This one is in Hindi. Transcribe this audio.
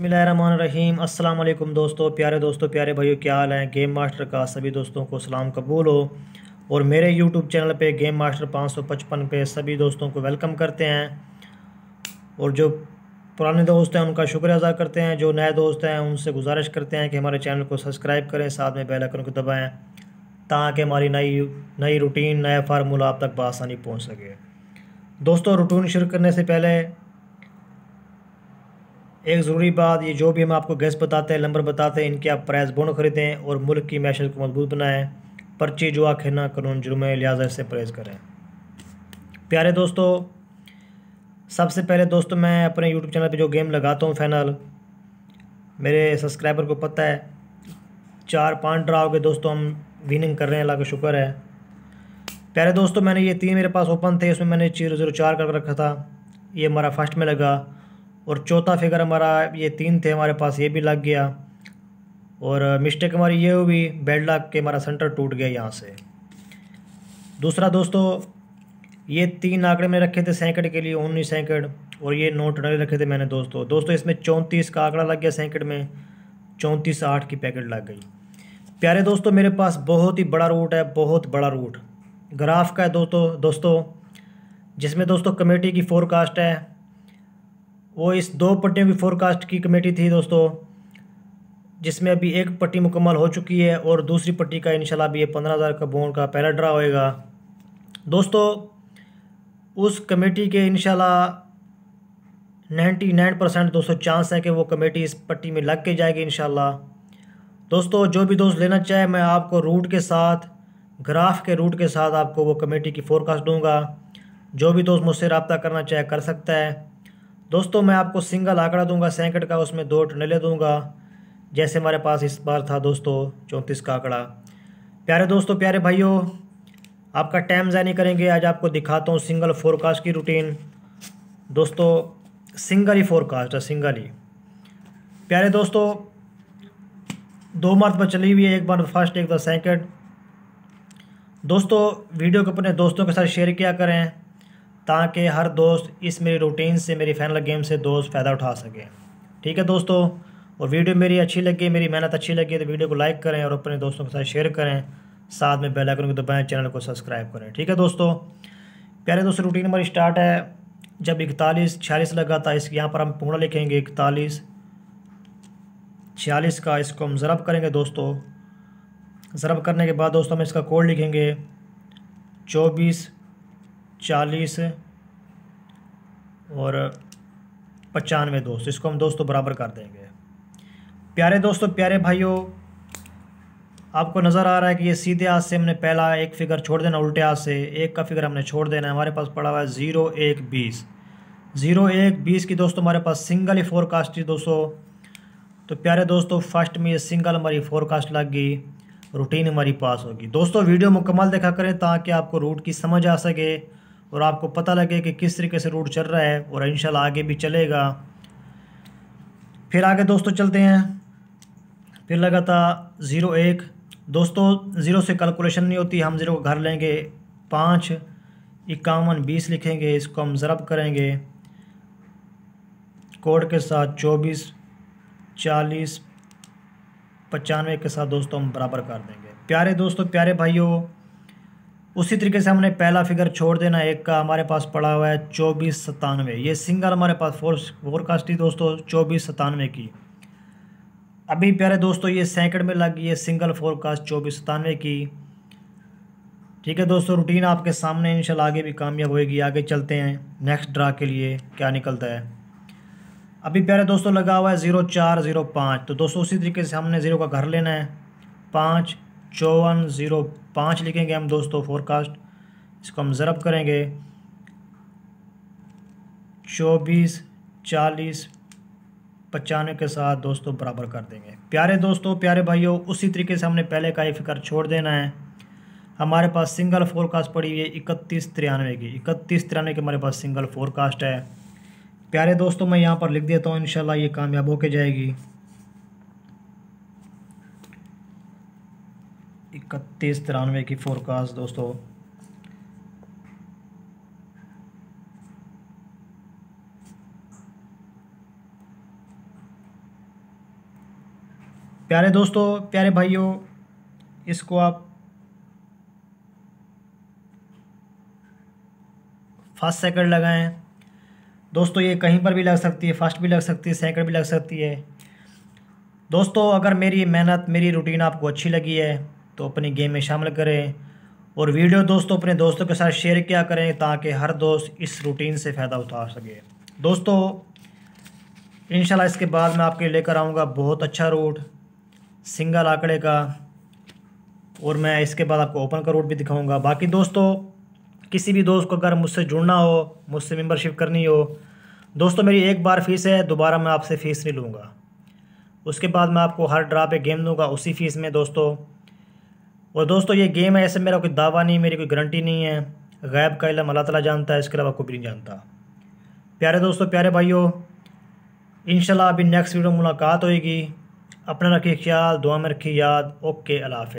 अस्सलाम वालेकुम दोस्तों प्यारे दोस्तों प्यारे भाइयों क्या हाल है गेम मास्टर का सभी दोस्तों को सलाम कबूल हो और मेरे यूट्यूब चैनल पे गेम मास्टर 555 पे सभी दोस्तों को वेलकम करते हैं और जो पुराने दोस्त हैं उनका शुक्र अदा करते हैं जो नए दोस्त हैं उनसे गुजारिश करते हैं कि हमारे चैनल को सब्सक्राइब करें साथ में बेलाइकन को दबाएँ ताकि हमारी नई नई रूटीन नया फार्मूला आप तक बसानी पहुँच सके दोस्तों रूटीन शुरू करने से पहले एक ज़रूरी बात ये जो भी हम आपको गैस बताते हैं नंबर बताते हैं इनके आप प्राइस बोन खरीदें और मुल्क की मैशत को मजबूत बनाएं पर्ची जुआ ना कानून जुर्म लिहाजा इससे परहेज़ करें प्यारे दोस्तों सबसे पहले दोस्तों मैं अपने यूट्यूब चैनल पे जो गेम लगाता हूँ फ़ैनल मेरे सब्सक्राइबर को पता है चार पाँच हो गए दोस्तों हम विनिंग कर रहे हैं अल्लाह का शुक्र है प्यारे दोस्तों मैंने ये तीन मेरे पास ओपन थे उसमें मैंने जीरो जीरो चार कर रखा था ये हमारा फर्स्ट में लगा और चौथा फिगर हमारा ये तीन थे हमारे पास ये भी लग गया और मिस्टेक हमारी ये हुई बेड लाग के हमारा सेंटर टूट गया यहाँ से दूसरा दोस्तों ये तीन आंकड़े मैंने रखे थे सैकड़ के लिए उन्नीस सैकड़ और ये नौ टनल रखे थे मैंने दोस्तों दोस्तों इसमें चौंतीस का आंकड़ा लग गया सैकड़ में चौंतीस आठ की पैकेट लग गई प्यारे दोस्तों मेरे पास बहुत ही बड़ा रूट है बहुत बड़ा रूट ग्राफ का है दोस्तों दोस्तों जिसमें दोस्तों कमेटी की फोरकास्ट है वो इस दो पट्टियों की फोरकास्ट की कमेटी थी दोस्तों जिसमें अभी एक पट्टी मुकम्मल हो चुकी है और दूसरी पट्टी का इनशाला अभी ये पंद्रह हज़ार का बोन का पहला ड्रा होएगा दोस्तों उस कमेटी के इनशाला नाइन्टी नाइन परसेंट दोस्तों चांस है कि वो कमेटी इस पट्टी में लग के जाएगी इनशाला दोस्तों जो भी दोस्त लेना चाहे मैं आपको रूट के साथ ग्राफ के रूट के साथ आपको वो कमेटी की फोरकास्ट दूँगा जो भी दोस्त मुझसे रबता करना चाहे कर सकता है दोस्तों मैं आपको सिंगल आंकड़ा दूंगा सैकड़ का उसमें दो टनले दूंगा जैसे हमारे पास इस बार था दोस्तों चौंतीस का आंकड़ा प्यारे दोस्तों प्यारे भाइयों आपका टाइम ज़ाया नहीं करेंगे आज आपको दिखाता हूँ सिंगल फोरकास्ट की रूटीन दोस्तों सिंगल ही फोरकास्ट है सिंगल ही प्यारे दोस्तों दो मार्च पर चली हुई है एक बार फर्स्ट एक बार सेकंड दोस्तों वीडियो को अपने दोस्तों के साथ शेयर किया करें ताकि हर दोस्त इस मेरी रूटीन से मेरी फाइनल गेम से दोस्त फ़ायदा उठा सकें ठीक है दोस्तों और वीडियो मेरी अच्छी लगी मेरी मेहनत अच्छी लगी तो वीडियो को लाइक करें और अपने दोस्तों के साथ शेयर करें साथ में बेलाइकन को दबाएँ चैनल को सब्सक्राइब करें ठीक है दोस्तों प्यारे दोस्तों रूटीन नंबर स्टार्ट है जब इकतालीस छियालीस लगा था इस यहाँ पर हम पूर्ण लिखेंगे इकतालीस छियालीस का इसको हम ज़रब करेंगे दोस्तों ज़रब करने के बाद दोस्तों हम इसका कोड लिखेंगे चौबीस चालीस और पचानवे दोस्त इसको हम दोस्तों बराबर कर देंगे प्यारे दोस्तों प्यारे भाइयों आपको नज़र आ रहा है कि ये सीधे हाथ से हमने पहला एक फिगर छोड़ देना उल्टे हाथ से एक का फिगर हमने छोड़ देना हमारे पास पड़ा हुआ है ज़ीरो एक बीस ज़ीरो एक बीस की दोस्तों हमारे पास सिंगल ही फोरकास्ट थी दोस्तों तो प्यारे दोस्तों फर्स्ट में ये सिंगल हमारी फोरकास्ट लग गई रूटीन हमारी पास होगी दोस्तों वीडियो मुकम्मल देखा करें ताकि आपको रूट की समझ आ सके और आपको पता लगे कि किस तरीके से रूट चल रहा है और इन आगे भी चलेगा फिर आगे दोस्तों चलते हैं फिर लगा था ज़ीरो एक दोस्तों ज़ीरो से कैलकुलेशन नहीं होती हम ज़ीरो को घर लेंगे पाँच इक्यावन बीस लिखेंगे इसको हम ज़रब करेंगे कोड के साथ चौबीस चालीस पचानवे के साथ दोस्तों हम बराबर कर देंगे प्यारे दोस्तों प्यारे भाइयों उसी तरीके से हमने पहला फिगर छोड़ देना एक का हमारे पास पड़ा हुआ है चौबीस सतानवे ये सिंगल हमारे पास फोर फोरकास्ट थी दोस्तों चौबीस सतानवे की अभी प्यारे दोस्तों ये सैकड़ में लग गई है सिंगल फोरकास्ट चौबीस सतानवे की ठीक है दोस्तों रूटीन आपके सामने इनशाला आगे भी कामयाब होएगी आगे चलते हैं नेक्स्ट ड्रा के लिए क्या निकलता है अभी प्यारे दोस्तों लगा हुआ है ज़ीरो चार ज़ीरो पाँच तो दोस्तों उसी तरीके से हमने ज़ीरो का घर लेना है पाँच चौवन ज़ीरो पाँच लिखेंगे हम दोस्तों फोरकास्ट इसको हम ज़रब करेंगे चौबीस चालीस पचानवे के साथ दोस्तों बराबर कर देंगे प्यारे दोस्तों प्यारे भाइयों उसी तरीके से हमने पहले का ये फिक्र छोड़ देना है हमारे पास सिंगल फोरकास्ट पड़ी हुई है इकतीस तिरानवे की इकतीस तिरानवे की हमारे पास सिंगल फोरकास्ट है प्यारे दोस्तों मैं यहाँ पर लिख देता हूँ इन ये कामयाब होके जाएगी इकतीस तिरानवे की फोरकास्ट दोस्तों प्यारे दोस्तों प्यारे भाइयों इसको आप फास्ट सेकंड लगाएं दोस्तों ये कहीं पर भी लग सकती है फास्ट भी लग सकती है सेकंड भी लग सकती है दोस्तों अगर मेरी मेहनत मेरी रूटीन आपको अच्छी लगी है तो अपनी गेम में शामिल करें और वीडियो दोस्तों अपने दोस्तों के साथ शेयर किया करें ताकि हर दोस्त इस रूटीन से फ़ायदा उठा सके दोस्तों इन इसके बाद मैं आपके लेकर आऊँगा बहुत अच्छा रूट सिंगल आंकड़े का और मैं इसके बाद आपको ओपन का रूट भी दिखाऊंगा बाकी दोस्तों किसी भी दोस्त को अगर मुझसे जुड़ना हो मुझसे मेंबरशिप करनी हो दोस्तों मेरी एक बार फ़ीस है दोबारा मैं आपसे फ़ीस नहीं लूँगा उसके बाद मैं आपको हर ड्रा पे गेम दूँगा उसी फ़ीस में दोस्तों और दोस्तों ये गेम है ऐसे मेरा कोई दावा नहीं मेरी कोई गारंटी नहीं है गैब का इलम अल्लाह तला जानता है इसके अलावा कोई भी नहीं जानता प्यारे दोस्तों प्यारे भाइयों इन अभी नेक्स्ट वीडियो मुलाकात होएगी अपना रखिए ख्याल दुआ में रखिए याद ओके अल्लाह